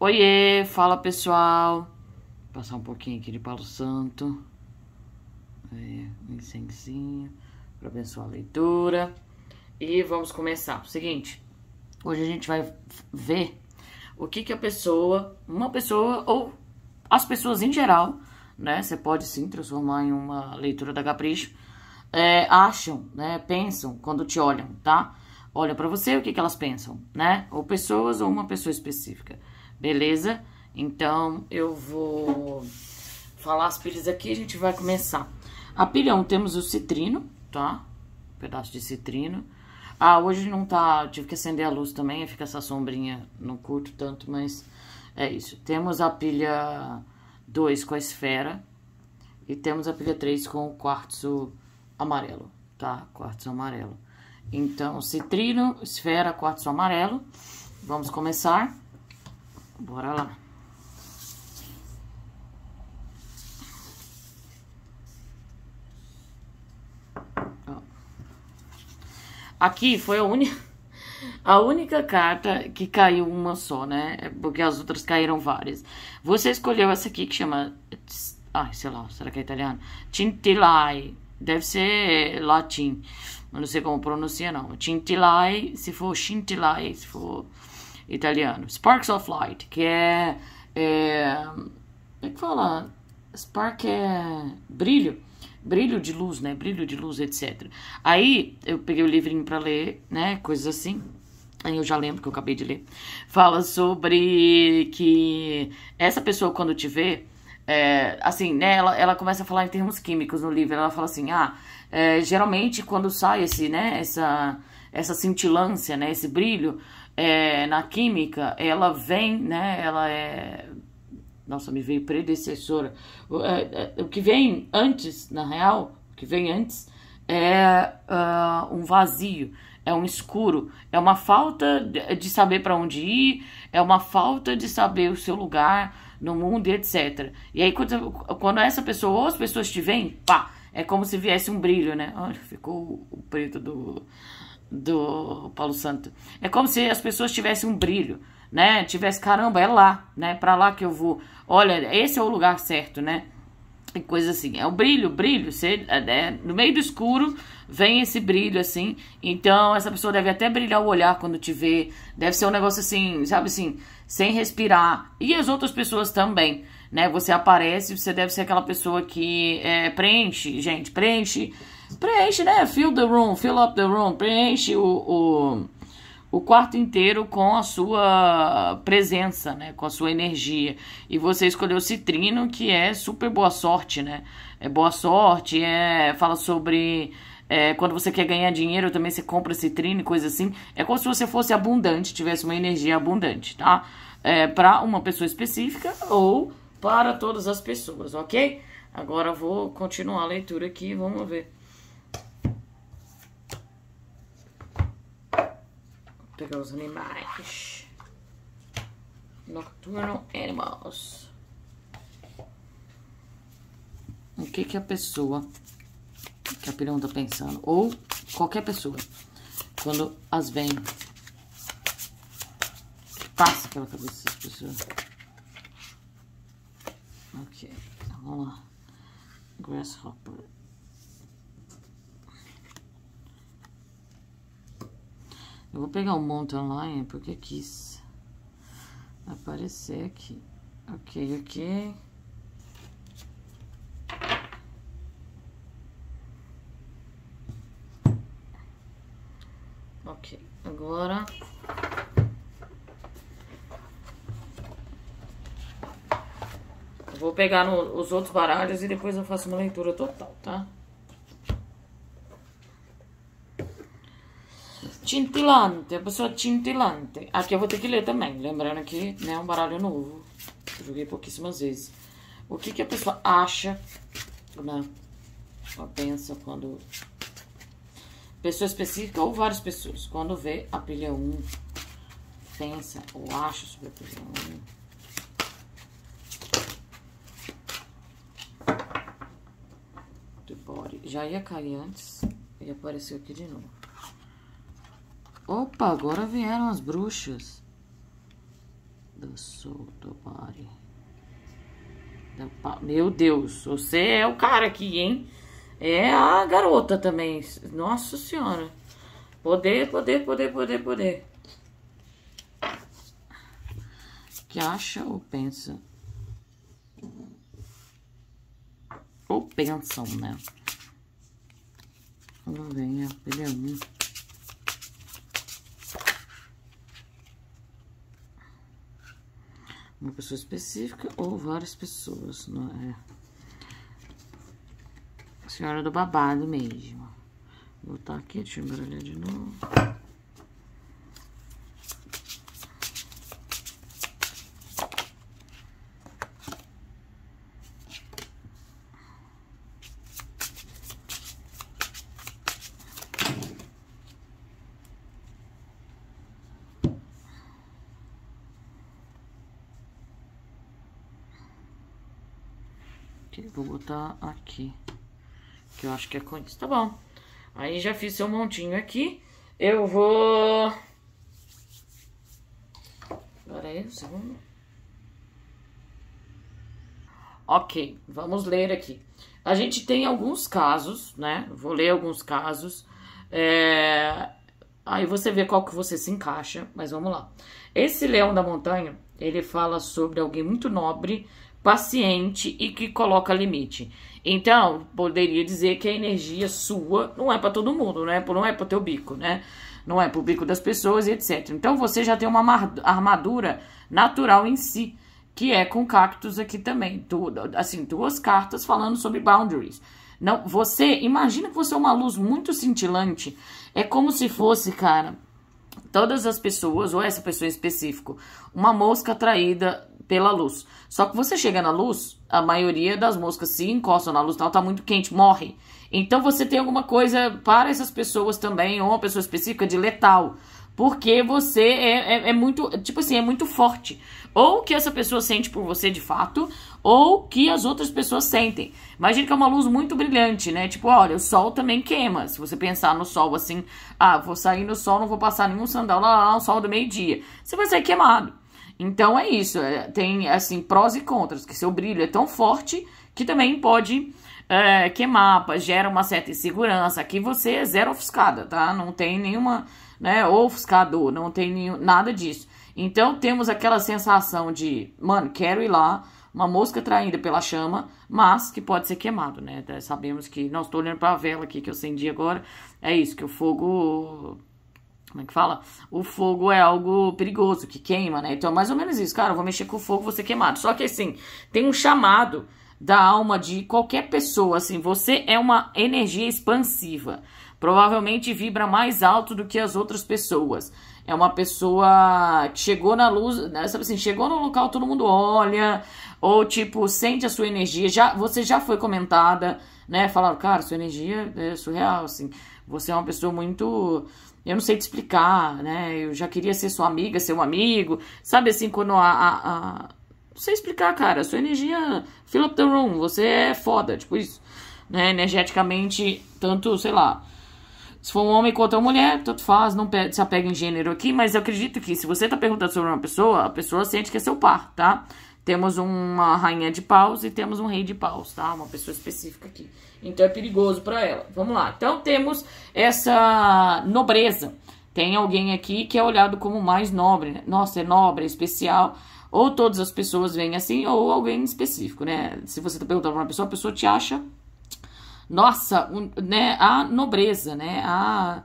Oiê, fala pessoal. Vou passar um pouquinho aqui de Palo Santo. É, um incensinho para abençoar a leitura. E vamos começar. Seguinte, hoje a gente vai ver o que que a pessoa, uma pessoa ou as pessoas em geral, né? Você pode sim transformar em uma leitura da Capricho. É, acham, né? Pensam quando te olham, tá? Olha para você o que que elas pensam, né? Ou pessoas ou uma pessoa específica beleza? Então, eu vou falar as pilhas aqui e a gente vai começar. A pilha 1 temos o citrino, tá? Um pedaço de citrino. Ah, hoje não tá, tive que acender a luz também, fica essa sombrinha, não curto tanto, mas é isso. Temos a pilha 2 com a esfera e temos a pilha 3 com o quartzo amarelo, tá? Quartzo amarelo. Então, citrino, esfera, quartzo amarelo. Vamos começar. Bora lá. Ó. Aqui foi a única... A única carta que caiu uma só, né? É porque as outras caíram várias. Você escolheu essa aqui que chama. Ai, sei lá, será que é italiano? Tintilai. Deve ser é, latim. Eu não sei como pronuncia, não. Tintilai, se for Chintilai, se for italiano. Sparks of Light, que é. é como é que fala? Spark é brilho. Brilho de luz, né? Brilho de luz, etc. Aí eu peguei o livrinho para ler, né? Coisas assim. Aí eu já lembro que eu acabei de ler. Fala sobre que essa pessoa, quando te vê, é, assim, né? Ela, ela começa a falar em termos químicos no livro. Ela fala assim: ah, é, geralmente quando sai esse, né? Essa, essa cintilância, né? Esse brilho é, na química, ela vem, né? Ela é. Nossa, me veio predecessora. O, é, é o que vem antes, na real, o que vem antes é uh, um vazio, é um escuro, é uma falta de saber para onde ir, é uma falta de saber o seu lugar no mundo e etc. E aí, quando, quando essa pessoa ou as pessoas te veem, pá, é como se viesse um brilho, né? Olha, ficou o preto do, do Paulo Santo. É como se as pessoas tivessem um brilho, né? Tivesse, caramba, é lá, né? Para lá que eu vou. Olha, esse é o lugar certo, né? E coisa assim. É o brilho, brilho. Você, é, é, no meio do escuro vem esse brilho, assim. Então, essa pessoa deve até brilhar o olhar quando te vê. Deve ser um negócio assim, sabe assim, sem respirar. E as outras pessoas também né? Você aparece, você deve ser aquela pessoa que é, preenche, gente, preenche, preenche, né? Fill the room, fill up the room, preenche o, o, o quarto inteiro com a sua presença, né? Com a sua energia. E você escolheu citrino, que é super boa sorte, né? É boa sorte, é fala sobre é, quando você quer ganhar dinheiro, também você compra citrine, coisa assim. É como se você fosse abundante, tivesse uma energia abundante, tá? É, para uma pessoa específica ou para todas as pessoas, ok? Agora vou continuar a leitura aqui, vamos ver. Vou pegar os animais. Nocturnal Animals. O que que a pessoa, que a pirão tá pensando, ou qualquer pessoa, quando as vem, passa pela cabeça das pessoas. Ok, então vamos lá. Grasshopper. Eu vou pegar o um Mountain Lion porque quis aparecer aqui. Ok, ok. Ok, agora Vou pegar no, os outros baralhos e depois eu faço uma leitura total, tá? Cintilante, a pessoa cintilante. Aqui eu vou ter que ler também, lembrando que né, é um baralho novo. Eu joguei pouquíssimas vezes. O que, que a pessoa acha, né? Ela pensa quando... Pessoa específica ou várias pessoas. Quando vê a pilha 1, pensa ou acha sobre a pilha 1 Já ia cair antes e apareceu aqui de novo. Opa, agora vieram as bruxas. Do soul Meu Deus, você é o cara aqui, hein? É a garota também. Nossa senhora. Poder, poder, poder, poder, poder. Que acha ou pensa? Ou pensam, né? Não né? ganha, ele é um. Uma pessoa específica ou várias pessoas, não é? Senhora do babado mesmo. Vou botar aqui, deixa eu embaralhar de novo. acho que é com isso. Tá bom. Aí já fiz seu montinho aqui. Eu vou... Agora aí, é, um segundo. Ok, vamos ler aqui. A gente tem alguns casos, né? Vou ler alguns casos. É... Aí você vê qual que você se encaixa, mas vamos lá. Esse Leão da Montanha, ele fala sobre alguém muito nobre paciente e que coloca limite. Então, poderia dizer que a energia sua não é para todo mundo, né? não é para o teu bico, né? Não é para o bico das pessoas e etc. Então, você já tem uma armadura natural em si, que é com cactus aqui também. Tu, assim, duas cartas falando sobre boundaries. Não, você, imagina que você é uma luz muito cintilante. É como se fosse, cara, todas as pessoas, ou essa pessoa em específico, uma mosca atraída pela luz. Só que você chega na luz, a maioria das moscas se encostam na luz, tal, então tá muito quente, morre. Então você tem alguma coisa para essas pessoas também, ou uma pessoa específica de letal. Porque você é, é, é muito, tipo assim, é muito forte. Ou que essa pessoa sente por você de fato, ou que as outras pessoas sentem. Imagina que é uma luz muito brilhante, né? Tipo, olha, o sol também queima. Se você pensar no sol assim, ah, vou sair no sol, não vou passar nenhum sandal lá, lá, o sol do meio-dia. Você vai ser queimado. Então é isso, é, tem assim prós e contras, que seu brilho é tão forte que também pode é, queimar, gera uma certa insegurança. Aqui você é zero ofuscada, tá? Não tem nenhuma, né, ofuscador, não tem nenhum, nada disso. Então temos aquela sensação de, mano, quero ir lá, uma mosca traída pela chama, mas que pode ser queimado, né? Sabemos que, não estou olhando para a vela aqui que eu acendi agora, é isso, que o fogo como é que fala? O fogo é algo perigoso, que queima, né? Então é mais ou menos isso, cara, eu vou mexer com o fogo, vou ser queimado. Só que assim, tem um chamado da alma de qualquer pessoa, assim, você é uma energia expansiva. Provavelmente vibra mais alto do que as outras pessoas. É uma pessoa que chegou na luz, né? sabe assim, chegou no local, todo mundo olha, ou tipo, sente a sua energia. Já, você já foi comentada, né? Falaram, cara, sua energia é surreal, assim. Você é uma pessoa muito eu não sei te explicar, né? Eu já queria ser sua amiga, seu amigo. Sabe assim, quando a. a, a... Não sei explicar, cara. Sua energia. Fill up the room. Você é foda, tipo isso. Né? Energeticamente, tanto, sei lá. Se for um homem contra uma mulher, tanto faz, não se apega em gênero aqui, mas eu acredito que se você tá perguntando sobre uma pessoa, a pessoa sente que é seu par, tá? Temos uma rainha de paus e temos um rei de paus, tá? Uma pessoa específica aqui. Então é perigoso para ela. Vamos lá. Então temos essa nobreza. Tem alguém aqui que é olhado como mais nobre. Né? Nossa, é nobre, é especial. Ou todas as pessoas vêm assim, ou alguém específico, né? Se você tá perguntando pra uma pessoa, a pessoa te acha... Nossa, um, né? A nobreza, né? A...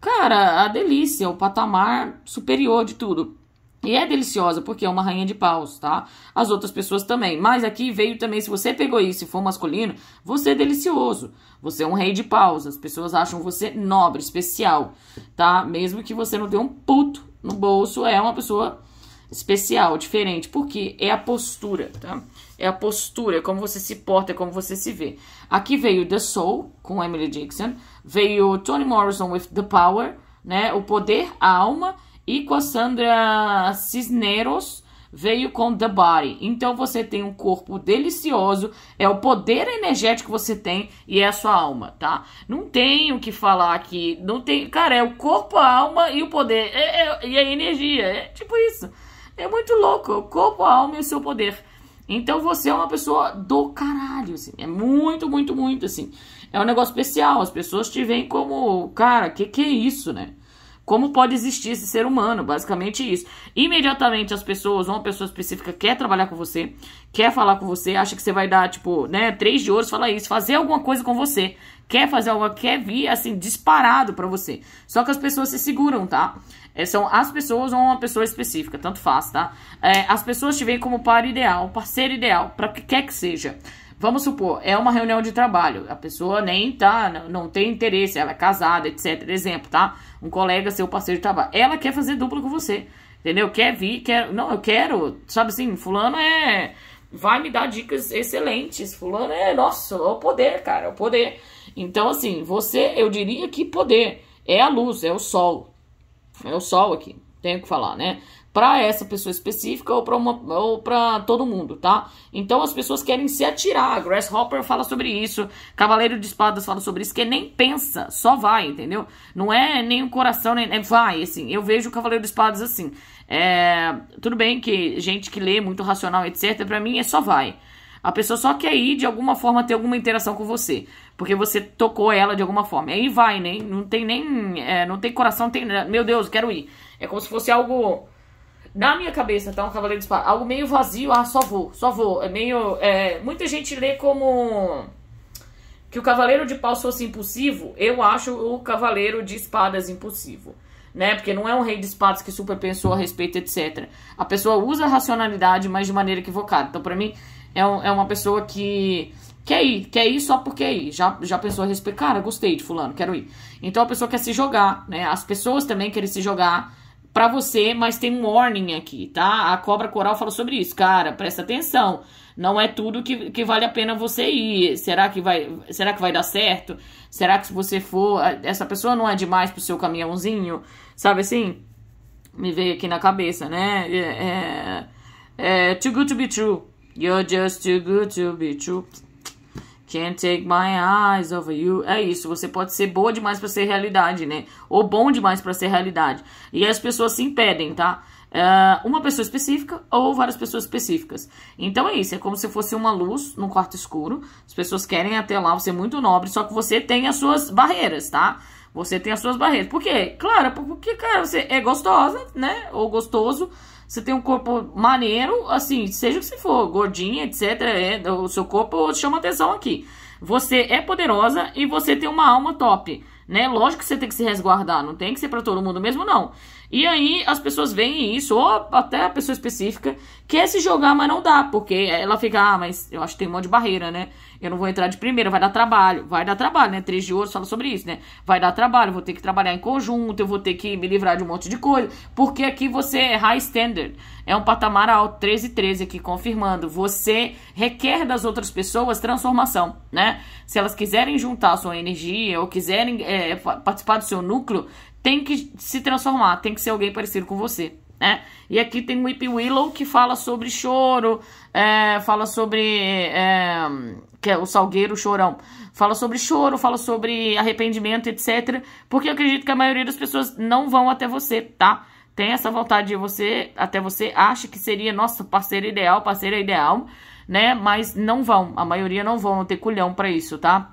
Cara, a delícia, o patamar superior de tudo. E é deliciosa, porque é uma rainha de paus, tá? As outras pessoas também. Mas aqui veio também, se você pegou isso e for masculino, você é delicioso. Você é um rei de paus. As pessoas acham você nobre, especial, tá? Mesmo que você não dê um puto no bolso, é uma pessoa especial, diferente, porque é a postura, tá? É a postura, é como você se porta, é como você se vê. Aqui veio The Soul, com Emily Dixon. Veio Toni Morrison with The Power, né? O poder, a alma e Cassandra Cisneros veio com The Body. Então você tem um corpo delicioso, é o poder energético que você tem e é a sua alma, tá? Não tem o que falar aqui, não tem, cara, é o corpo, a alma e o poder, é, é, e a energia, é tipo isso. É muito louco, o corpo, a alma e o seu poder. Então você é uma pessoa do caralho, assim, é muito, muito, muito, assim. É um negócio especial, as pessoas te veem como, cara, que que é isso, né? Como pode existir esse ser humano? Basicamente isso. Imediatamente as pessoas, uma pessoa específica quer trabalhar com você, quer falar com você, acha que você vai dar, tipo, né, três de ouro, fala isso, fazer alguma coisa com você. Quer fazer alguma, quer vir, assim, disparado para você. Só que as pessoas se seguram, tá? É, são as pessoas ou uma pessoa específica, tanto faz, tá? É, as pessoas te veem como par ideal, parceiro ideal, para que quer que seja. Vamos supor, é uma reunião de trabalho, a pessoa nem tá, não tem interesse, ela é casada, etc. Exemplo, tá? Um colega, seu parceiro de trabalho. Ela quer fazer dupla com você, entendeu? Quer vir, quer. Não, eu quero, sabe assim, Fulano é. Vai me dar dicas excelentes. Fulano é, nossa, é o poder, cara, é o poder. Então, assim, você, eu diria que poder é a luz, é o sol. É o sol aqui, tenho que falar, né? para essa pessoa específica ou para uma ou para todo mundo, tá? Então as pessoas querem se atirar. Grasshopper fala sobre isso, Cavaleiro de Espadas fala sobre isso, que nem pensa, só vai, entendeu? Não é nem o coração, nem é vai, assim. Eu vejo o Cavaleiro de Espadas assim. É, tudo bem que gente que lê muito racional, etc, para mim é só vai. A pessoa só quer ir de alguma forma ter alguma interação com você, porque você tocou ela de alguma forma. aí vai, nem né? não tem nem é, não tem coração, tem meu Deus, quero ir. É como se fosse algo na minha cabeça, tá? Um cavaleiro de espada. Algo meio vazio. Ah, só vou, só vou. É meio. É, muita gente lê como. Que o cavaleiro de paus fosse impulsivo. Eu acho o cavaleiro de espadas impulsivo. Né? Porque não é um rei de espadas que super pensou a respeito, etc. A pessoa usa a racionalidade, mas de maneira equivocada. Então, para mim, é, um, é uma pessoa que quer ir, quer ir só porque quer é ir. Já, já pensou a respeito, cara, gostei de fulano, quero ir. Então a pessoa quer se jogar, né? As pessoas também querem se jogar para você, mas tem um warning aqui, tá? A Cobra Coral falou sobre isso. Cara, presta atenção. Não é tudo que, que vale a pena você ir. Será que, vai, será que vai dar certo? Será que se você for... Essa pessoa não é demais pro seu caminhãozinho? Sabe assim? Me veio aqui na cabeça, né? É, é, é too good to be true. You're just too good to be true. Can't take my eyes over you. É isso, você pode ser boa demais para ser realidade, né? Ou bom demais para ser realidade. E as pessoas se impedem, tá? Uh, uma pessoa específica ou várias pessoas específicas. Então é isso, é como se fosse uma luz num quarto escuro. As pessoas querem até lá, você é muito nobre, só que você tem as suas barreiras, tá? Você tem as suas barreiras. Por quê? Claro, porque, cara, você é gostosa, né? Ou gostoso. Você tem um corpo maneiro, assim, seja o que você for, gordinha, etc. É, o seu corpo chama atenção aqui. Você é poderosa e você tem uma alma top, né? Lógico que você tem que se resguardar, não tem que ser para todo mundo mesmo, não. E aí as pessoas veem isso, ou até a pessoa específica, quer se jogar, mas não dá, porque ela fica, ah, mas eu acho que tem um monte de barreira, né? Eu não vou entrar de primeira, vai dar trabalho, vai dar trabalho, né? Três de ouro fala sobre isso, né? Vai dar trabalho, vou ter que trabalhar em conjunto, eu vou ter que me livrar de um monte de coisa, porque aqui você é high standard, é um patamar alto, 13 e 13 aqui, confirmando, você requer das outras pessoas transformação, né? Se elas quiserem juntar a sua energia ou quiserem é, participar do seu núcleo, tem que se transformar, tem que ser alguém parecido com você. Né? E aqui tem o Whip Willow que fala sobre choro, é, fala sobre. É, que é o Salgueiro Chorão. Fala sobre choro, fala sobre arrependimento, etc. Porque eu acredito que a maioria das pessoas não vão até você, tá? Tem essa vontade de você, até você acha que seria nossa parceira ideal, parceira ideal, né? Mas não vão, a maioria não vão, não ter culhão para isso, tá?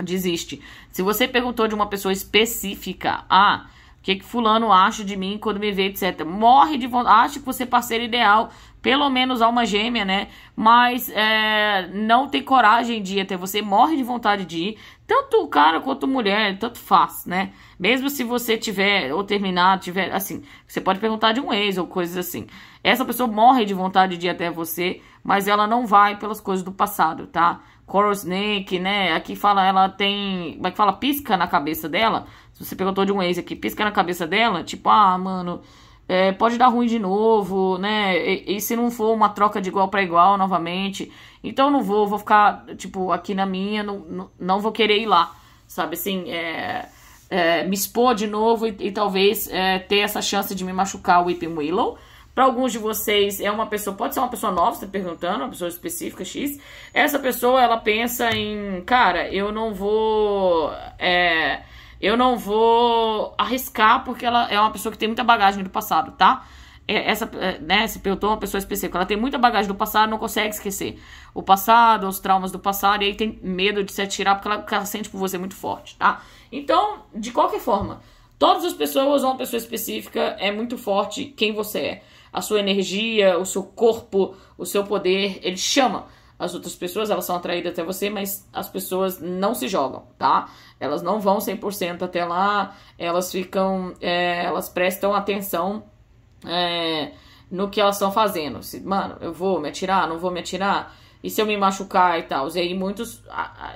Desiste. Se você perguntou de uma pessoa específica, ah, o que, que fulano acha de mim quando me vê, etc. Morre de vontade, acha que você é parceiro ideal, pelo menos alma gêmea, né? Mas é, não tem coragem de ir até você, morre de vontade de ir. Tanto o cara quanto a mulher, tanto faz, né? Mesmo se você tiver ou terminado, tiver, assim, você pode perguntar de um ex ou coisas assim. Essa pessoa morre de vontade de ir até você, mas ela não vai pelas coisas do passado, tá? Coral Snake, né? Aqui fala, ela tem. Como é que fala? Pisca na cabeça dela. Se você perguntou de um ex aqui, pisca na cabeça dela, tipo, ah, mano, é, pode dar ruim de novo, né? E, e se não for uma troca de igual para igual novamente, então não vou, vou ficar, tipo, aqui na minha, não, não, não vou querer ir lá, sabe? Assim, é, é, me expor de novo e, e talvez é, ter essa chance de me machucar o Whipping Willow. Para alguns de vocês é uma pessoa, pode ser uma pessoa nova, você tá perguntando, uma pessoa específica X. Essa pessoa ela pensa em, cara, eu não vou é, eu não vou arriscar porque ela é uma pessoa que tem muita bagagem do passado, tá? É, essa, é, né, esse é uma pessoa específica. Ela tem muita bagagem do passado, não consegue esquecer o passado, os traumas do passado, e aí tem medo de se atirar porque ela, porque ela sente por você muito forte, tá? Então, de qualquer forma, todas as pessoas ou uma pessoa específica é muito forte quem você é. A sua energia, o seu corpo, o seu poder, ele chama as outras pessoas, elas são atraídas até você, mas as pessoas não se jogam, tá? Elas não vão 100% até lá, elas ficam, é, elas prestam atenção é, no que elas estão fazendo. Se, mano, eu vou me atirar, não vou me atirar, e se eu me machucar e tal. E aí muitos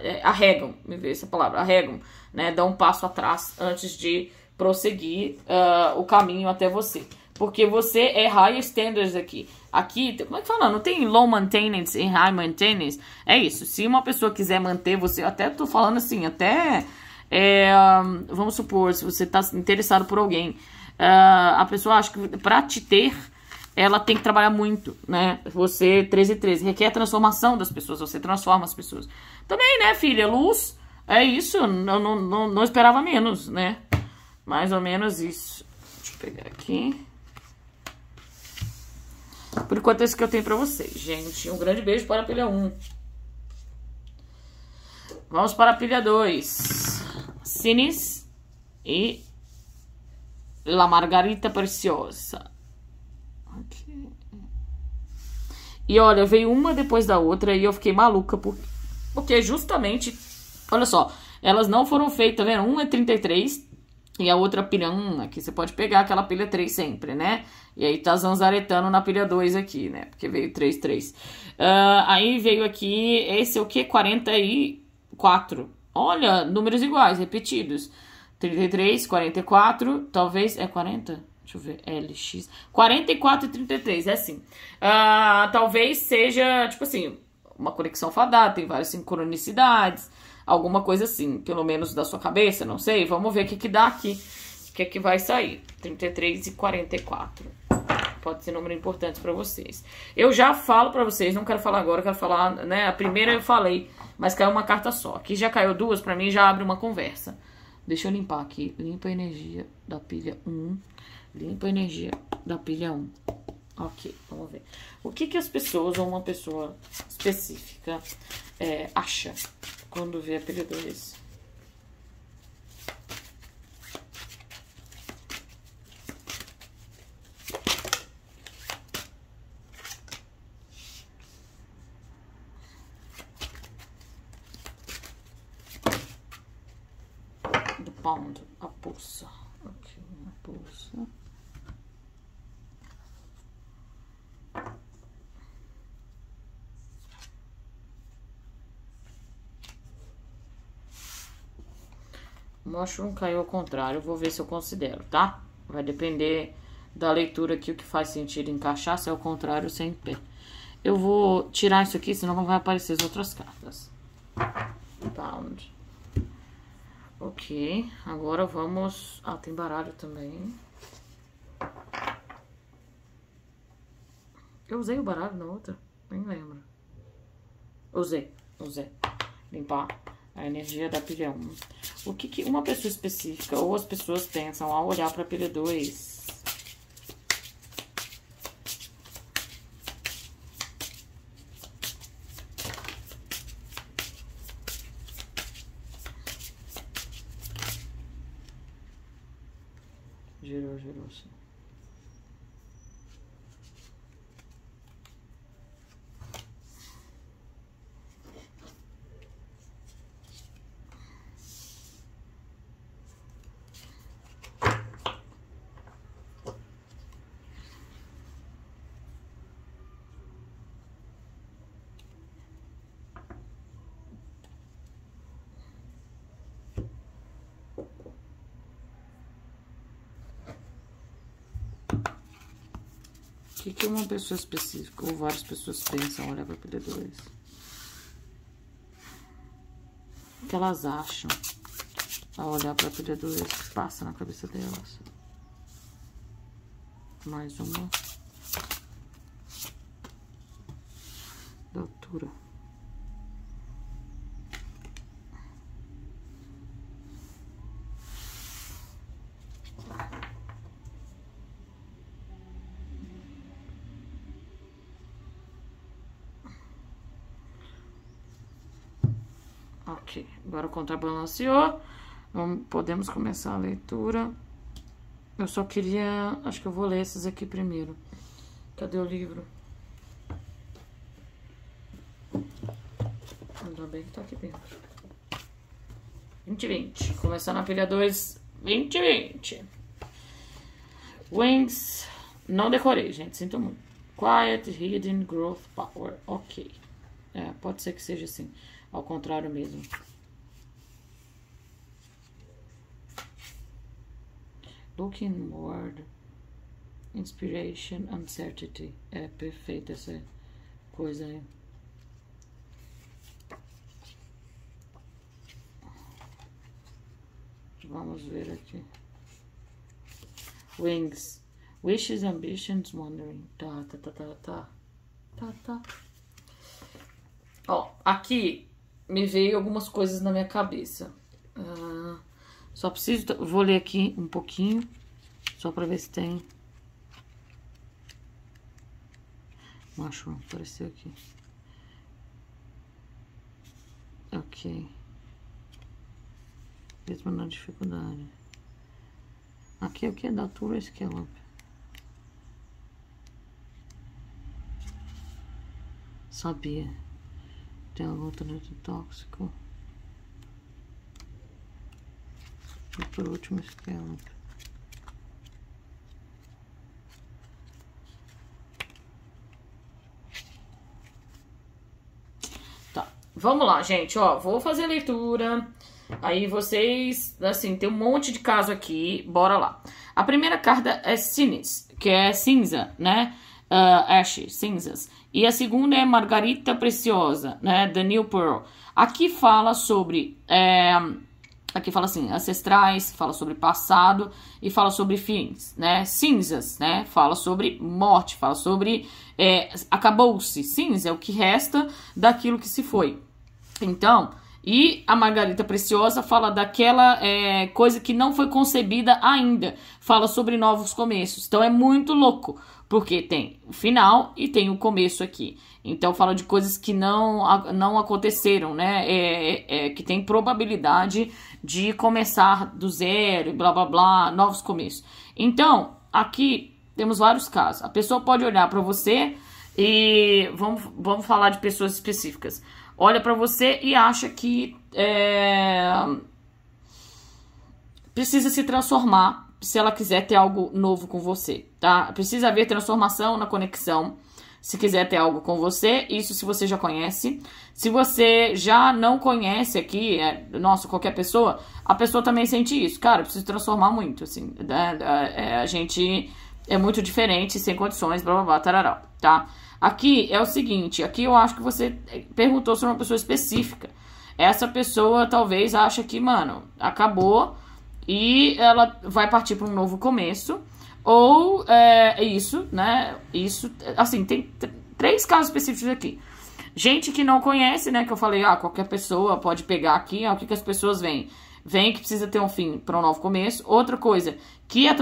é, arregam, me vê essa palavra, arregam, né? Dão um passo atrás antes de prosseguir uh, o caminho até você. Porque você é high standards aqui. Aqui, como é que fala? Não tem low maintenance e high maintenance? É isso. Se uma pessoa quiser manter você, até tô falando assim, até. É, vamos supor, se você está interessado por alguém, uh, a pessoa acha que para te ter, ela tem que trabalhar muito, né? Você, 13 e 13, requer a transformação das pessoas, você transforma as pessoas. Também, né, filha? Luz, é isso, eu não, não, não esperava menos, né? Mais ou menos isso. Deixa eu pegar aqui. Por enquanto, é isso que eu tenho pra vocês, gente. Um grande beijo para a pilha 1. Vamos para a pilha 2. Sinis e La Margarita Preciosa. E olha, veio uma depois da outra e eu fiquei maluca porque, porque justamente, olha só, elas não foram feitas, tá vendo? Né? Uma é 33, e a outra pilha 1 hum, aqui, você pode pegar aquela pilha 3 sempre, né? E aí tá zanzaretando na pilha 2 aqui, né? Porque veio 3, 3. Uh, aí veio aqui, esse é o que? 44. Olha, números iguais, repetidos. 33, 44, talvez, é 40? Deixa eu ver, LX. 44 e 33, é assim. Uh, talvez seja, tipo assim, uma conexão fadada, tem várias sincronicidades alguma coisa assim, pelo menos da sua cabeça, não sei. Vamos ver o que, que dá aqui, o que, que vai sair. 33 e 44. Pode ser número importante para vocês. Eu já falo para vocês, não quero falar agora, quero falar, né? A primeira eu falei, mas caiu uma carta só. Aqui já caiu duas, para mim já abre uma conversa. Deixa eu limpar aqui. Limpa a energia da pilha 1. Limpa a energia da pilha 1. Ok, vamos ver. O que, que as pessoas ou uma pessoa específica é, acha quando vê apelidou é Mushroom caiu ao contrário. Vou ver se eu considero, tá? Vai depender da leitura aqui, o que faz sentido encaixar, se é o contrário, sem pé. Eu vou tirar isso aqui, senão não vai aparecer as outras cartas. Pound. Ok, agora vamos... Ah, tem baralho também. Eu usei o baralho na outra? Nem lembro. Usei, usei. Limpar. A energia da pilha 1. O que, que uma pessoa específica ou as pessoas pensam ao olhar para a pilha 2? que uma pessoa específica ou várias pessoas pensam olhar para perdedores? O que elas acham ao olhar para perdedores? Passa na cabeça delas. Mais uma. Da altura. Agora contrabalanceou. Vamos, podemos começar a leitura. Eu só queria... Acho que eu vou ler esses aqui primeiro. Cadê o livro? Ainda bem que tá aqui dentro. 2020. Começando a filha 2, 2020. Wings. Não decorei, gente. Sinto muito. Quiet, Hidden, Growth, Power. Ok. É, pode ser que seja assim. Ao contrário mesmo. Looking inward, inspiration, uncertainty. É perfeita essa coisa aí. Vamos ver aqui. Wings. Wishes, ambitions, wondering. Tá, tá, tá, tá, tá. Tá, tá. Ó, aqui me veio algumas coisas na minha cabeça. Uh, só preciso... Vou ler aqui um pouquinho, só para ver se tem... Mushroom, apareceu aqui. Ok. Mesmo na dificuldade. Aqui é o que? é Da Tura Scallop. Sabia. Tem algum outro tóxico? Vou Tá, vamos lá, gente, ó, vou fazer a leitura, aí vocês, assim, tem um monte de caso aqui, bora lá. A primeira carta é Sinis, que é cinza, né? Uh, Ash, cinzas. E a segunda é Margarita Preciosa, né? The New Pearl. Aqui fala sobre é, Aqui fala assim, ancestrais, fala sobre passado e fala sobre fins, né? Cinzas, né? Fala sobre morte, fala sobre é, acabou-se. Cinza é o que resta daquilo que se foi. Então, e a Margarita Preciosa fala daquela é, coisa que não foi concebida ainda. Fala sobre novos começos. Então é muito louco, porque tem o final e tem o começo aqui. Então fala de coisas que não, não aconteceram, né? É, é, é, que tem probabilidade de começar do zero, blá blá blá, novos começos. Então, aqui temos vários casos. A pessoa pode olhar para você e vamos, vamos falar de pessoas específicas. Olha para você e acha que é, precisa se transformar se ela quiser ter algo novo com você, tá? Precisa haver transformação na conexão. Se quiser ter algo com você, isso se você já conhece. Se você já não conhece aqui, é, nossa, qualquer pessoa, a pessoa também sente isso. Cara, precisa transformar muito, assim. Né? A, é, é, a gente é muito diferente, sem condições, blá blá blá, tarará, tá? Aqui é o seguinte, aqui eu acho que você perguntou sobre uma pessoa específica. Essa pessoa talvez acha que, mano, acabou e ela vai partir para um novo começo. Ou é, é isso, né? Isso, assim, tem três casos específicos aqui. Gente que não conhece, né? Que eu falei, ah, qualquer pessoa pode pegar aqui. Ah, o que, que as pessoas veem? Vem que precisa ter um fim para um novo começo. Outra coisa, que a,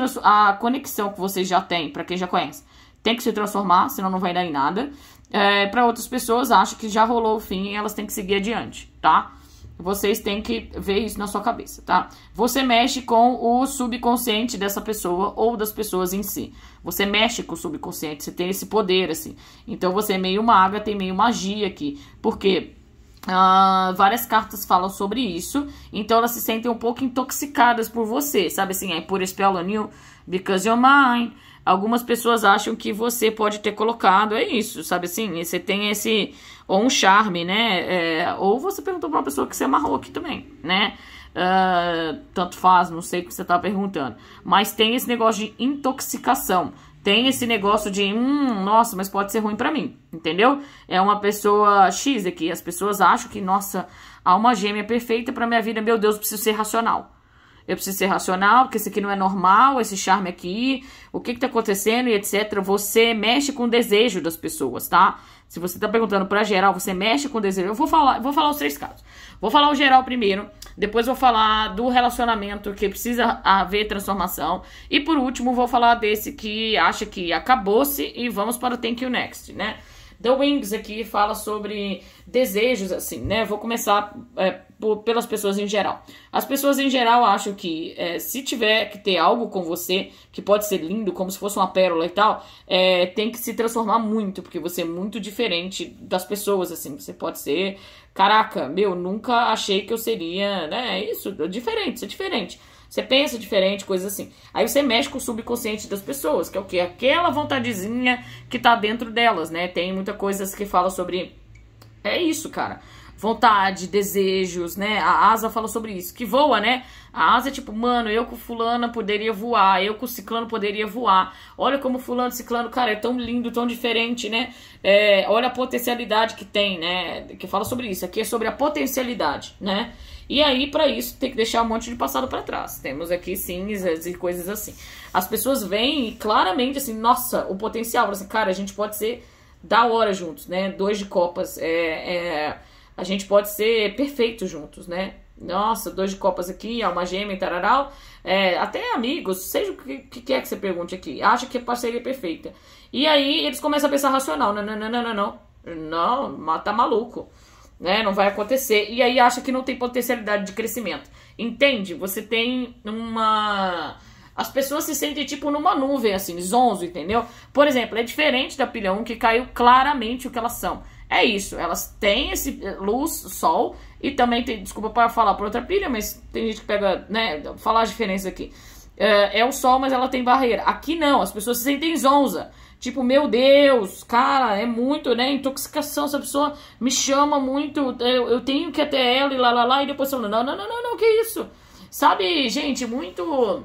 a conexão que vocês já têm, para quem já conhece, tem que se transformar, senão não vai dar em nada. É, para outras pessoas, acha que já rolou o fim e elas têm que seguir adiante, tá? Vocês têm que ver isso na sua cabeça, tá? Você mexe com o subconsciente dessa pessoa ou das pessoas em si. Você mexe com o subconsciente, você tem esse poder, assim. Então você é meio maga, tem meio magia aqui. Porque Uh, várias cartas falam sobre isso, então elas se sentem um pouco intoxicadas por você, sabe assim, I é por a spell on you because you're mine, algumas pessoas acham que você pode ter colocado, é isso, sabe assim? Você tem esse. Ou um charme, né? É, ou você perguntou pra uma pessoa que você amarrou aqui também, né? Uh, tanto faz, não sei o que você tá perguntando. Mas tem esse negócio de intoxicação. Tem esse negócio de, hum, nossa, mas pode ser ruim para mim, entendeu? É uma pessoa X aqui. As pessoas acham que, nossa, há uma gêmea perfeita para minha vida, meu Deus, preciso ser racional. Eu preciso ser racional, porque isso aqui não é normal, esse charme aqui, o que que tá acontecendo e etc. Você mexe com o desejo das pessoas, tá? Se você tá perguntando pra geral, você mexe com o desejo. Eu vou falar, vou falar os três casos. Vou falar o geral primeiro, depois vou falar do relacionamento que precisa haver transformação e por último vou falar desse que acha que acabou-se e vamos para o thank you next, né? The Wings aqui fala sobre desejos, assim, né? Vou começar é, por, pelas pessoas em geral. As pessoas em geral acham que é, se tiver que ter algo com você, que pode ser lindo, como se fosse uma pérola e tal, é, tem que se transformar muito, porque você é muito diferente das pessoas, assim. Você pode ser, caraca, meu, nunca achei que eu seria, né? É isso, diferente, é diferente. Você pensa diferente, coisas assim. Aí você mexe com o subconsciente das pessoas, que é o que? Aquela vontadezinha que tá dentro delas, né? Tem muita coisas que fala sobre. É isso, cara. Vontade, desejos, né? A asa fala sobre isso. Que voa, né? A asa é tipo, mano, eu com fulana poderia voar, eu com ciclano poderia voar. Olha como fulano, ciclano, cara, é tão lindo, tão diferente, né? É, olha a potencialidade que tem, né? Que fala sobre isso. Aqui é sobre a potencialidade, né? E aí, para isso, tem que deixar um monte de passado para trás. Temos aqui cinzas e coisas assim. As pessoas veem e claramente, assim, nossa, o potencial. Assim, cara, a gente pode ser da hora juntos, né? Dois de copas. É, é, a gente pode ser perfeito juntos, né? Nossa, dois de copas aqui, alma gêmea, tararau. É, até amigos, seja o que, que quer que você pergunte aqui. Acha que a é parceria é perfeita. E aí eles começam a pensar racional. Não, não, não, não, não. Não, não tá maluco né? Não vai acontecer. E aí acha que não tem potencialidade de crescimento. Entende? Você tem uma. As pessoas se sentem tipo numa nuvem, assim, zonzo, entendeu? Por exemplo, é diferente da pilha 1 que caiu claramente o que elas são. É isso, elas têm esse eh, luz, sol, e também tem, desculpa para falar por outra pilha, mas tem gente que pega, né, falar a diferença aqui. É, é o sol, mas ela tem barreira. Aqui não, as pessoas se sentem zonza. Tipo, meu Deus, cara, é muito, né? Intoxicação, essa pessoa me chama muito, eu, eu tenho que até ela e lá, lá, lá. E depois falando, não, não, não, não, não, que isso? Sabe, gente, muito...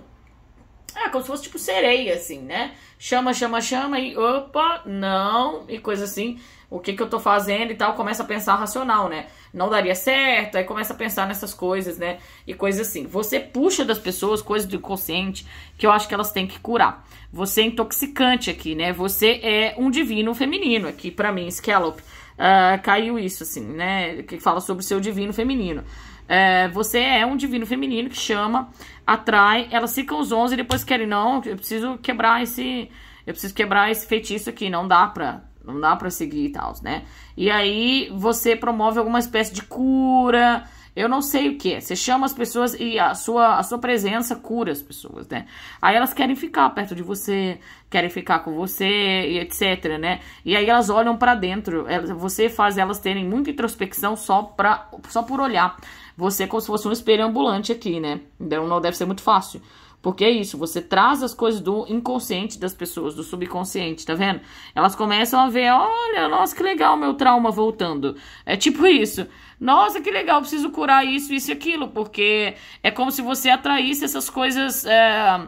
É, como se fosse tipo sereia, assim, né? Chama, chama, chama e opa, não, e coisa assim o que, que eu tô fazendo e tal, começa a pensar racional, né? Não daria certo, aí começa a pensar nessas coisas, né? E coisas assim. Você puxa das pessoas coisas do inconsciente que eu acho que elas têm que curar. Você é intoxicante aqui, né? Você é um divino feminino aqui, para mim, Scallop. Uh, caiu isso, assim, né? Que fala sobre o seu divino feminino. Uh, você é um divino feminino que chama, atrai, elas ficam os 11 e depois querem, não, eu preciso quebrar esse. Eu preciso quebrar esse feitiço aqui, não dá pra não dá pra seguir e tal, né? E aí você promove alguma espécie de cura, eu não sei o que. Você chama as pessoas e a sua, a sua presença cura as pessoas, né? Aí elas querem ficar perto de você, querem ficar com você e etc, né? E aí elas olham para dentro. Você faz elas terem muita introspecção só, pra, só por olhar. Você é como se fosse um espelho ambulante aqui, né? Então não deve ser muito fácil. Porque é isso, você traz as coisas do inconsciente das pessoas, do subconsciente, tá vendo? Elas começam a ver, olha, nossa, que legal meu trauma voltando. É tipo isso. Nossa, que legal, preciso curar isso, isso e aquilo, porque é como se você atraísse essas coisas. É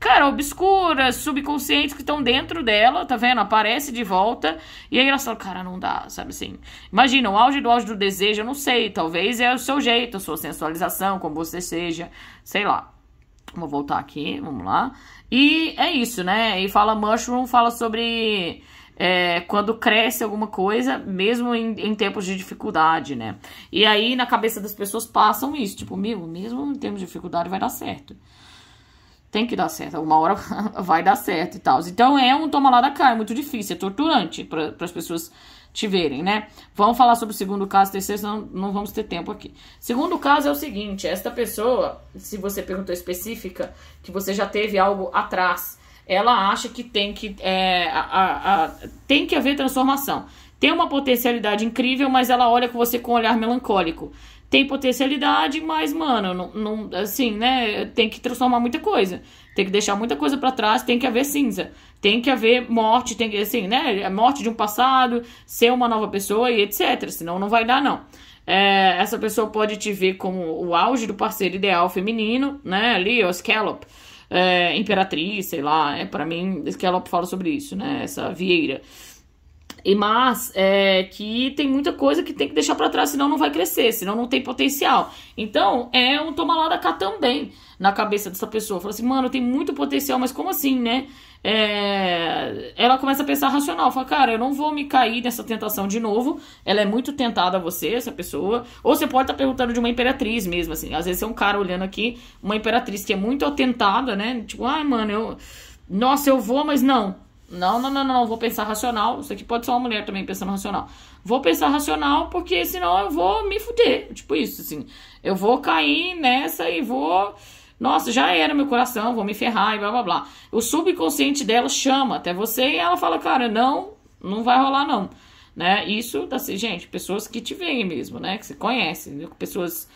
cara, obscuras, subconscientes que estão dentro dela, tá vendo? Aparece de volta. E aí elas falam, cara, não dá, sabe assim? Imagina, o auge do auge do desejo, eu não sei, talvez é o seu jeito, a sua sensualização, como você seja, sei lá. Vou voltar aqui, vamos lá. E é isso, né? E fala Mushroom, fala sobre é, quando cresce alguma coisa, mesmo em, em, tempos de dificuldade, né? E aí na cabeça das pessoas passam isso, tipo, meu, mesmo em termos de dificuldade vai dar certo. Tem que dar certo, alguma hora vai dar certo e tal. Então é um toma lá da cara é muito difícil, é torturante para as pessoas tiverem, né? Vamos falar sobre o segundo caso, terceiro, senão não vamos ter tempo aqui. Segundo caso é o seguinte: esta pessoa, se você perguntou específica, que você já teve algo atrás, ela acha que tem que, é, a, a, a, tem que haver transformação. Tem uma potencialidade incrível, mas ela olha com você com um olhar melancólico. Tem potencialidade, mas, mano, não, não assim, né? Tem que transformar muita coisa. Tem que deixar muita coisa para trás, tem que haver cinza tem que haver morte, tem que, assim, né? Morte de um passado, ser uma nova pessoa e etc. Senão não vai dar, não. É, essa pessoa pode te ver como o auge do parceiro ideal feminino, né? Ali, o Scallop, é, Imperatriz, sei lá, é, para mim, Scallop fala sobre isso, né? Essa Vieira. E mas é, que tem muita coisa que tem que deixar para trás, senão não vai crescer, senão não tem potencial. Então é um toma lá da cá também na cabeça dessa pessoa. Fala assim, mano, tem muito potencial, mas como assim, né? É... Ela começa a pensar racional, fala, cara, eu não vou me cair nessa tentação de novo. Ela é muito tentada a você, essa pessoa. Ou você pode estar tá perguntando de uma imperatriz mesmo, assim. Às vezes é um cara olhando aqui, uma imperatriz que é muito atentada, né? Tipo, ai, mano, eu. Nossa, eu vou, mas não. Não, não, não, não, vou pensar racional. Isso aqui pode ser uma mulher também pensando racional. Vou pensar racional porque senão eu vou me fuder. Tipo isso, assim. Eu vou cair nessa e vou nossa, já era meu coração, vou me ferrar e blá blá blá. O subconsciente dela chama até você e ela fala, cara, não, não vai rolar não. Né? Isso, tá assim, gente, pessoas que te veem mesmo, né? Que você conhece, né? pessoas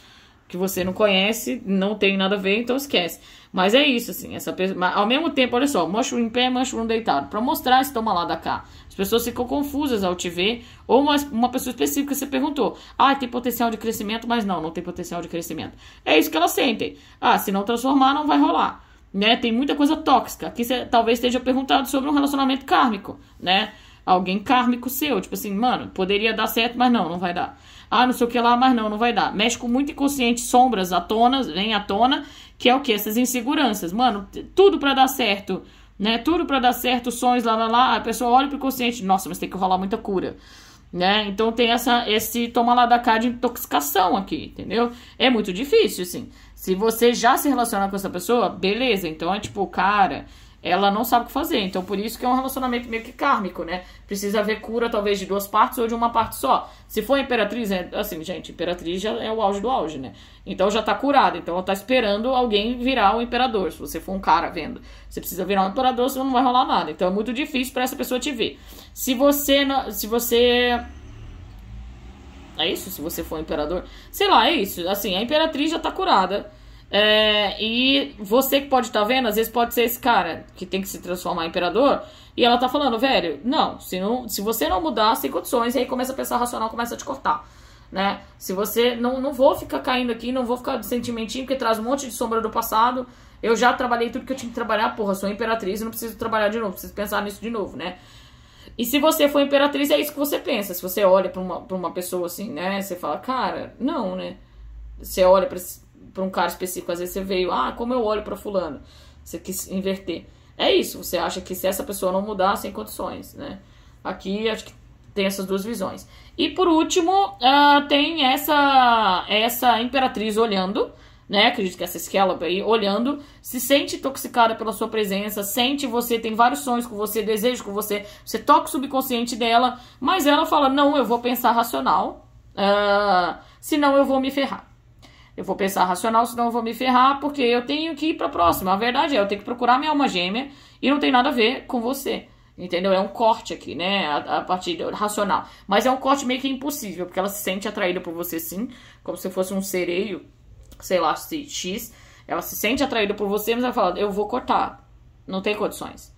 que você não conhece, não tem nada a ver, então esquece. Mas é isso, assim, essa pessoa. Ao mesmo tempo, olha só, mushroom em pé, mushroom deitado. Pra mostrar esse toma lá da cá pessoas ficam confusas ao te ver, ou uma, uma pessoa específica você perguntou, ah, tem potencial de crescimento, mas não, não tem potencial de crescimento. É isso que elas sentem. Ah, se não transformar, não vai rolar. Né? Tem muita coisa tóxica. Aqui você talvez esteja perguntado sobre um relacionamento kármico, né? Alguém kármico seu, tipo assim, mano, poderia dar certo, mas não, não vai dar. Ah, não sei o que lá, mas não, não vai dar. Mexe com muito inconsciente, sombras à tona, vem à tona, que é o que? Essas inseguranças. Mano, tudo para dar certo né? Tudo para dar certo, sonhos, lá, lá, lá. A pessoa olha pro consciente, nossa, mas tem que rolar muita cura, né? Então tem essa, esse toma lá da cá de intoxicação aqui, entendeu? É muito difícil, assim. Se você já se relaciona com essa pessoa, beleza. Então é tipo, cara, ela não sabe o que fazer. Então, por isso que é um relacionamento meio que kármico, né? Precisa haver cura, talvez, de duas partes ou de uma parte só. Se for Imperatriz, é, assim, gente, Imperatriz já é o auge do auge, né? Então já tá curada. Então ela tá esperando alguém virar o Imperador. Se você for um cara vendo, você precisa virar um Imperador, senão não vai rolar nada. Então é muito difícil para essa pessoa te ver. Se você. se você. É isso? Se você for um imperador? Sei lá, é isso. Assim, a imperatriz já tá curada é, e você que pode estar tá vendo, às vezes pode ser esse cara que tem que se transformar em imperador. E ela tá falando, velho, não, se, não, se você não mudar, sem condições, e aí começa a pensar racional, começa a te cortar. Né? Se você. Não, não vou ficar caindo aqui, não vou ficar de sentimentinho, porque traz um monte de sombra do passado. Eu já trabalhei tudo que eu tinha que trabalhar, porra, sou imperatriz, não preciso trabalhar de novo, preciso pensar nisso de novo, né? E se você for imperatriz, é isso que você pensa. Se você olha pra uma, pra uma pessoa assim, né? Você fala, cara, não, né? Você olha pra, para um cara específico. Às vezes você veio, ah, como eu olho para fulano. Você quis inverter. É isso, você acha que se essa pessoa não mudar, sem condições, né? Aqui acho que tem essas duas visões. E por último, uh, tem essa essa imperatriz olhando, né? Acredito que essa Scallop aí, olhando, se sente intoxicada pela sua presença, sente você, tem vários sonhos com você, desejo com você, você toca o subconsciente dela, mas ela fala: não, eu vou pensar racional, uh, senão eu vou me ferrar. Eu vou pensar racional, senão eu vou me ferrar, porque eu tenho que ir para a próxima. A verdade é, eu tenho que procurar minha alma gêmea e não tem nada a ver com você. Entendeu? É um corte aqui, né? A, a partir do racional. Mas é um corte meio que impossível, porque ela se sente atraída por você sim, como se fosse um sereio, sei lá, se X. Ela se sente atraída por você, mas ela fala: eu vou cortar. Não tem condições.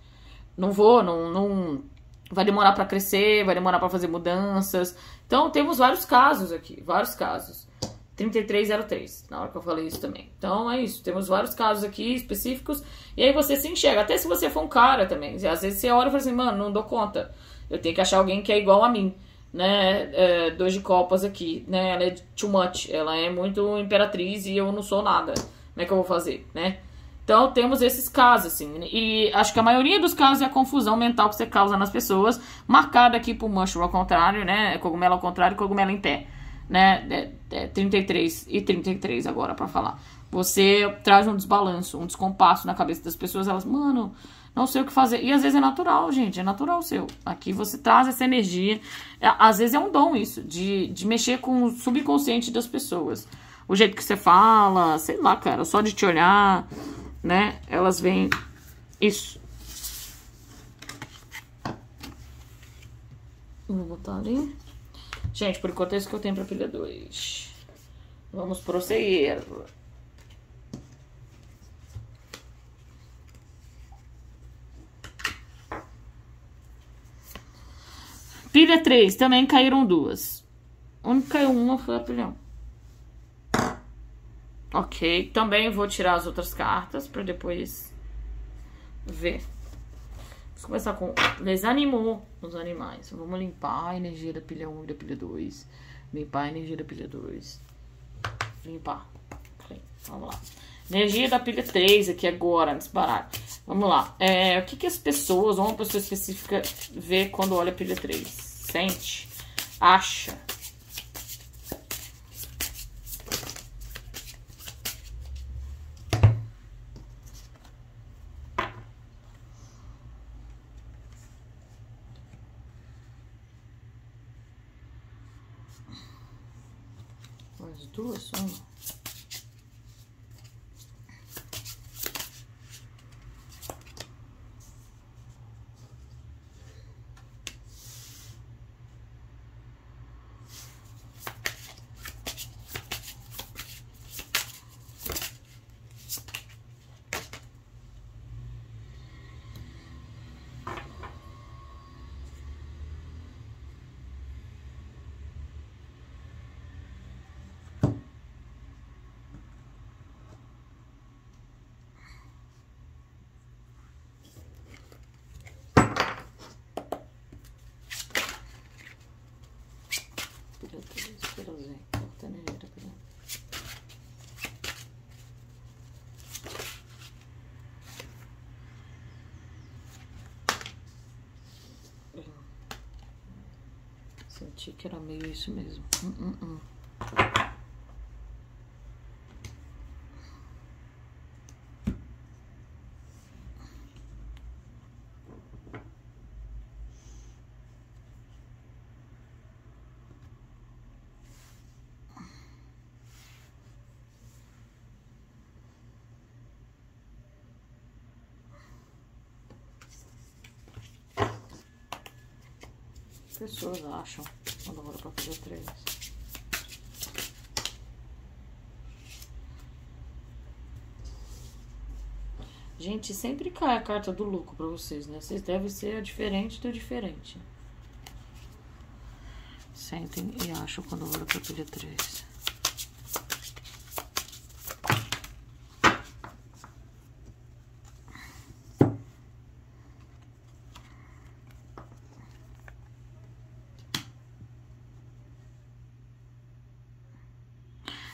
Não vou, não. não... Vai demorar para crescer, vai demorar para fazer mudanças. Então, temos vários casos aqui, vários casos. 3303, na hora que eu falei isso também. Então é isso, temos vários casos aqui específicos, e aí você se enxerga, até se você for um cara também. Às vezes você olha e fala assim, mano, não dou conta. Eu tenho que achar alguém que é igual a mim, né? É, dois de copas aqui, né? Ela é too much, ela é muito imperatriz e eu não sou nada. Como é que eu vou fazer, né? Então temos esses casos, assim. E acho que a maioria dos casos é a confusão mental que você causa nas pessoas, marcada aqui por mushroom ao contrário, né? Cogumelo ao contrário, cogumelo em pé né? É, é 33 e 33 agora para falar. Você traz um desbalanço, um descompasso na cabeça das pessoas, elas, mano, não sei o que fazer. E às vezes é natural, gente, é natural o seu. Aqui você traz essa energia. É, às vezes é um dom isso, de, de mexer com o subconsciente das pessoas. O jeito que você fala, sei lá, cara, só de te olhar, né? Elas vêm. Isso. Vou botar ali. Gente, por enquanto é isso que eu tenho pra pilha 2. Vamos prosseguir. Pilha 3, também caíram duas. A única caiu uma foi a pilha 1. Ok, também vou tirar as outras cartas pra depois ver. Vamos começar com desanimou os animais. Vamos limpar a energia da pilha 1 e da pilha 2. Limpar a energia da pilha 2. Limpar. Vamos lá. Energia da pilha 3 aqui agora, nesse barato. Vamos lá. É, o que, que as pessoas, ou uma pessoa específica, vê quando olha a pilha 3? Sente? Acha? güzel. Tá Senti que era meio isso mesmo. Uh -uh -uh. pessoas acham quando rola para fazer três. Gente, sempre cai a carta do lucro para vocês, né? Vocês devem ser a diferente do diferente. Sentem e acham quando olham para a pilha 3.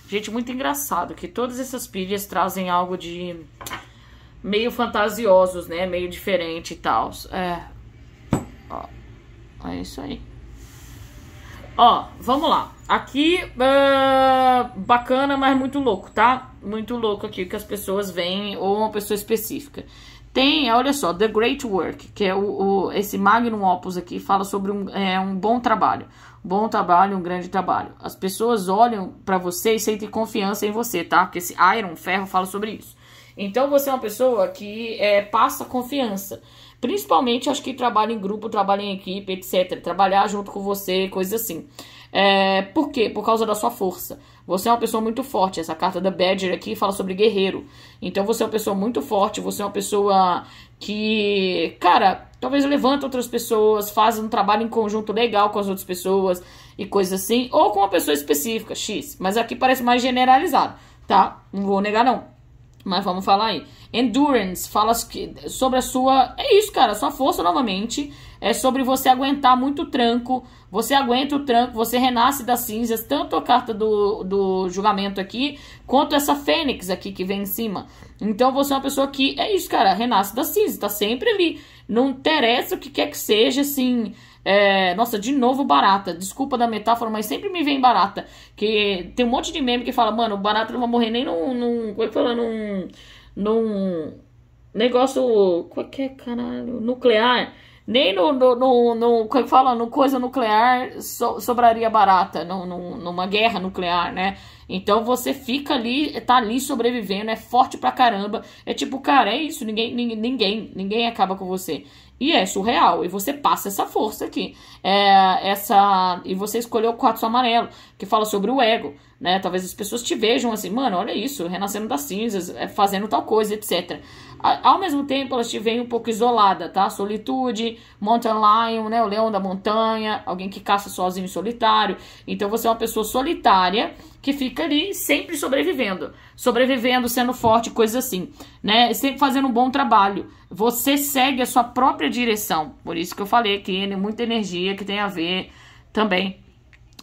Gente, muito engraçado que todas essas pilhas trazem algo de meio fantasiosos, né? Meio diferente e tal. É. Ó, é isso aí. Ó, vamos lá. Aqui, uh, bacana, mas muito louco, tá? Muito louco aqui que as pessoas veem, ou uma pessoa específica. Tem, olha só, The Great Work, que é o, o esse magnum opus aqui, fala sobre um, é, um bom trabalho. Bom trabalho, um grande trabalho. As pessoas olham para você e sentem confiança em você, tá? Porque esse Iron, ferro, fala sobre isso. Então, você é uma pessoa que é, passa confiança. Principalmente, acho que trabalha em grupo, trabalha em equipe, etc. Trabalhar junto com você, coisas assim. É, por quê? Por causa da sua força. Você é uma pessoa muito forte. Essa carta da Badger aqui fala sobre guerreiro. Então você é uma pessoa muito forte, você é uma pessoa que, cara, talvez levanta outras pessoas, faz um trabalho em conjunto legal com as outras pessoas e coisas assim, ou com uma pessoa específica, X. Mas aqui parece mais generalizado, tá? Não vou negar não mas vamos falar aí. Endurance fala sobre a sua. É isso, cara, sua força novamente. É sobre você aguentar muito tranco. Você aguenta o tranco, você renasce das cinzas. Tanto a carta do, do julgamento aqui, quanto essa fênix aqui que vem em cima. Então você é uma pessoa que. É isso, cara, renasce das cinzas. Tá sempre ali. Não interessa o que quer que seja, assim. É, nossa, de novo barata. Desculpa da metáfora, mas sempre me vem barata. Que tem um monte de meme que fala, mano, barata não vai morrer nem num. num como é que fala? Num. Num. Negócio. qualquer é, caralho? Nuclear. Nem no, no, no, no como é fala, no coisa nuclear so, sobraria barata, no, no, numa guerra nuclear, né? Então você fica ali, tá ali sobrevivendo, é forte pra caramba. É tipo, cara, é isso, ninguém, ninguém, ninguém acaba com você. E é surreal. E você passa essa força aqui. É, essa E você escolheu o quarto amarelo, que fala sobre o ego. Né? Talvez as pessoas te vejam assim, mano, olha isso, renascendo das cinzas, é, fazendo tal coisa, etc. Ao mesmo tempo, elas te veem um pouco isolada, tá? Solitude, mountain lion, né? O leão da montanha, alguém que caça sozinho solitário. Então você é uma pessoa solitária que fica ali sempre sobrevivendo, sobrevivendo, sendo forte, coisas assim, né? Sempre fazendo um bom trabalho. Você segue a sua própria direção. Por isso que eu falei que muita energia que tem a ver também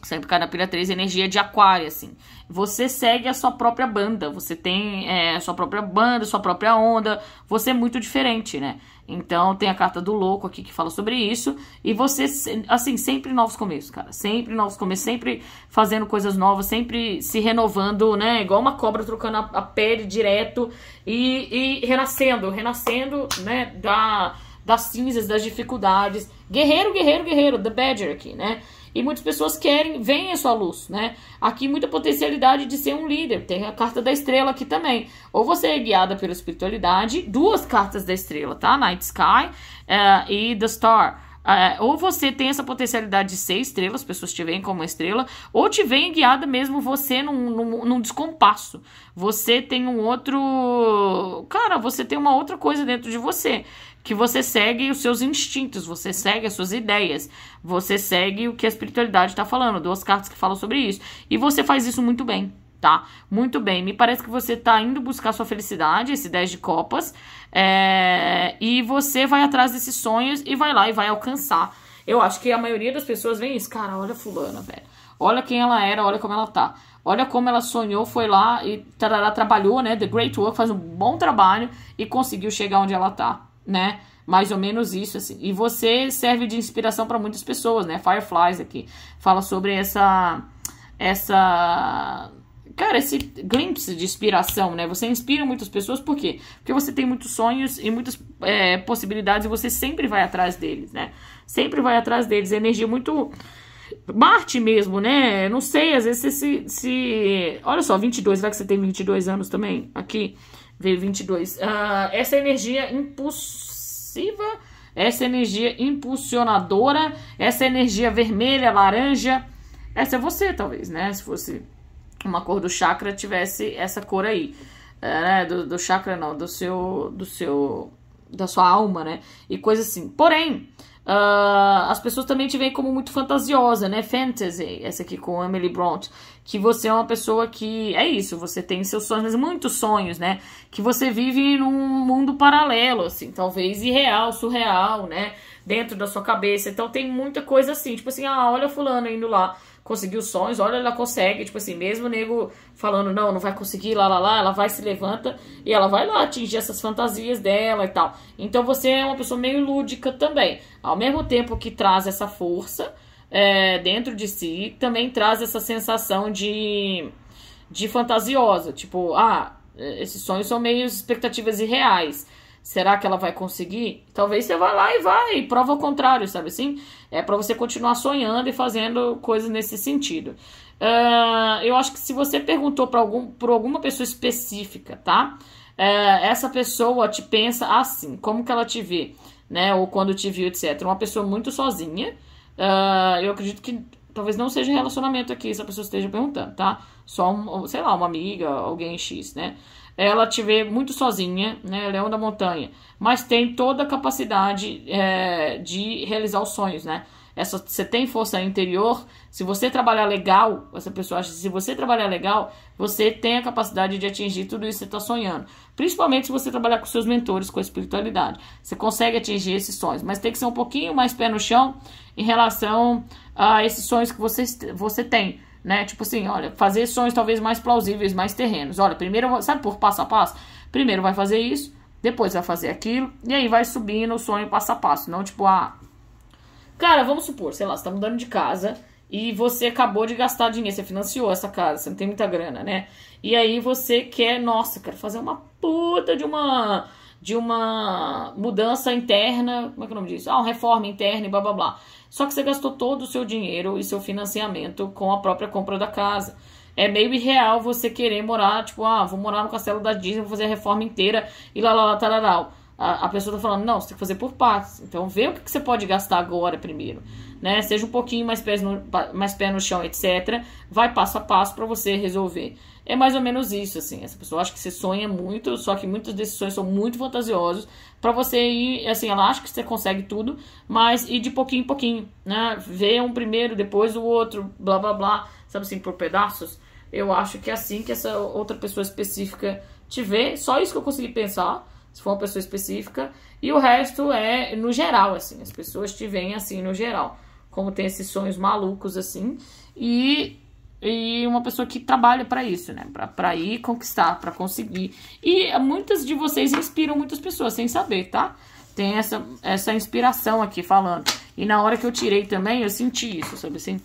Sempre cai na pilha 3, energia de aquário, assim. Você segue a sua própria banda, você tem é, a sua própria banda, sua própria onda, você é muito diferente, né? Então tem a carta do louco aqui que fala sobre isso. E você, assim, sempre novos começos, cara. Sempre novos começos, sempre fazendo coisas novas, sempre se renovando, né? Igual uma cobra trocando a, a pele direto e, e renascendo, renascendo, né? Da, das cinzas, das dificuldades. Guerreiro, guerreiro, guerreiro, The Badger aqui, né? E muitas pessoas querem, veem a sua luz, né? Aqui muita potencialidade de ser um líder. Tem a carta da estrela aqui também. Ou você é guiada pela espiritualidade, duas cartas da estrela, tá? Night Sky uh, e The Star. Uh, ou você tem essa potencialidade de ser estrela, as pessoas te veem como uma estrela, ou te veem guiada mesmo você num, num, num, descompasso. Você tem um outro. Cara, você tem uma outra coisa dentro de você. Que você segue os seus instintos, você segue as suas ideias, você segue o que a espiritualidade está falando, duas cartas que falam sobre isso. E você faz isso muito bem tá? Muito bem, me parece que você tá indo buscar sua felicidade, esse 10 de copas, é... e você vai atrás desses sonhos e vai lá e vai alcançar. Eu acho que a maioria das pessoas vem isso, cara, olha fulana, velho. Olha quem ela era, olha como ela tá. Olha como ela sonhou, foi lá e tarará, trabalhou, né? The Great Work, faz um bom trabalho e conseguiu chegar onde ela tá, né? mais ou menos isso assim. E você serve de inspiração para muitas pessoas, né? Fireflies aqui fala sobre essa essa cara, esse glimpse de inspiração, né? Você inspira muitas pessoas, por quê? Porque você tem muitos sonhos e muitas é, possibilidades e você sempre vai atrás deles, né? Sempre vai atrás deles. É energia muito. Marte mesmo, né? Não sei, às vezes você se, se. Olha só, 22, será que você tem 22 anos também? Aqui, veio 22. Uh, essa energia impulsiva, essa energia impulsionadora, essa energia vermelha, laranja. Essa é você, talvez, né? Se fosse uma cor do chakra tivesse essa cor aí, é, né? Do, do chakra não, do seu, do seu, da sua alma, né? E coisa assim. Porém, Uh, as pessoas também te veem como muito fantasiosa, né? Fantasy, essa aqui com Emily Bront. Que você é uma pessoa que. É isso, você tem seus sonhos, muitos sonhos, né? Que você vive num mundo paralelo, assim, talvez irreal, surreal, né? Dentro da sua cabeça. Então tem muita coisa assim, tipo assim, ah, olha Fulano indo lá conseguiu os sonhos, olha, ela consegue, tipo assim, mesmo o nego falando, não, não vai conseguir, lá, lá, lá, ela vai, se levanta e ela vai lá atingir essas fantasias dela e tal. Então você é uma pessoa meio lúdica também. Ao mesmo tempo que traz essa força é, dentro de si, também traz essa sensação de, de fantasiosa, tipo, ah, esses sonhos são meio expectativas irreais. Será que ela vai conseguir? Talvez você vá lá e vai, prova o contrário, sabe assim? É para você continuar sonhando e fazendo coisas nesse sentido. Uh, eu acho que se você perguntou para algum, por alguma pessoa específica, tá? Uh, essa pessoa te pensa assim, como que ela te vê, né? Ou quando te viu, etc. Uma pessoa muito sozinha. Uh, eu acredito que talvez não seja relacionamento aqui, Essa pessoa esteja perguntando, tá? Só, um, sei lá, uma amiga, alguém X, né? ela te vê muito sozinha, né? Leão é da montanha, mas tem toda a capacidade é, de realizar os sonhos, né? Essa, você tem força interior, se você trabalhar legal, essa pessoa acha que se você trabalhar legal, você tem a capacidade de atingir tudo isso que você está sonhando. Principalmente se você trabalhar com seus mentores, com a espiritualidade. Você consegue atingir esses sonhos, mas tem que ser um pouquinho mais pé no chão em relação a esses sonhos que você, você tem né? Tipo assim, olha, fazer sonhos talvez mais plausíveis, mais terrenos. Olha, primeiro, sabe por passo a passo? Primeiro vai fazer isso, depois vai fazer aquilo, e aí vai subindo o sonho passo a passo. Não tipo, ah. Cara, vamos supor, sei lá, você tá mudando de casa e você acabou de gastar dinheiro, você financiou essa casa, você não tem muita grana, né? E aí você quer, nossa, quero fazer uma puta de uma de uma mudança interna, como é que é o nome disso? Ah, uma reforma interna e blá blá blá. Só que você gastou todo o seu dinheiro e seu financiamento com a própria compra da casa. É meio irreal você querer morar, tipo, ah, vou morar no castelo da Disney, vou fazer a reforma inteira e lá lá lá tal. A, a pessoa está falando, não, você tem que fazer por partes. Então vê o que, que você pode gastar agora primeiro. Né? Seja um pouquinho mais pé no, mais pé no chão, etc. Vai passo a passo para você resolver. É mais ou menos isso, assim. Essa pessoa acha que você sonha muito, só que muitas decisões são muito fantasiosas para você ir, assim, ela acha que você consegue tudo, mas ir de pouquinho em pouquinho, né? Ver um primeiro, depois o outro, blá blá blá, sabe assim, por pedaços. Eu acho que é assim que essa outra pessoa específica te vê. Só isso que eu consegui pensar se for uma pessoa específica, e o resto é no geral, assim, as pessoas te veem assim no geral, como tem esses sonhos malucos, assim, e, e uma pessoa que trabalha para isso, né, para ir conquistar, para conseguir. E muitas de vocês inspiram muitas pessoas, sem saber, tá? Tem essa, essa inspiração aqui falando. E na hora que eu tirei também, eu senti isso, sabe assim?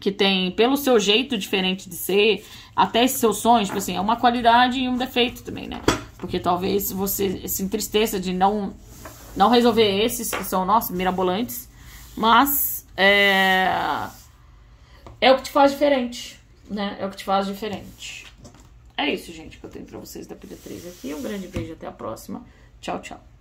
que tem pelo seu jeito diferente de ser, até esses seus sonhos, tipo assim, é uma qualidade e um defeito também, né? Porque talvez você se entristeça de não, não resolver esses que são, nossos mirabolantes. Mas é, é o que te faz diferente, né? É o que te faz diferente. É isso, gente, que eu tenho pra vocês da pilha 3 aqui. Um grande beijo, até a próxima. Tchau, tchau.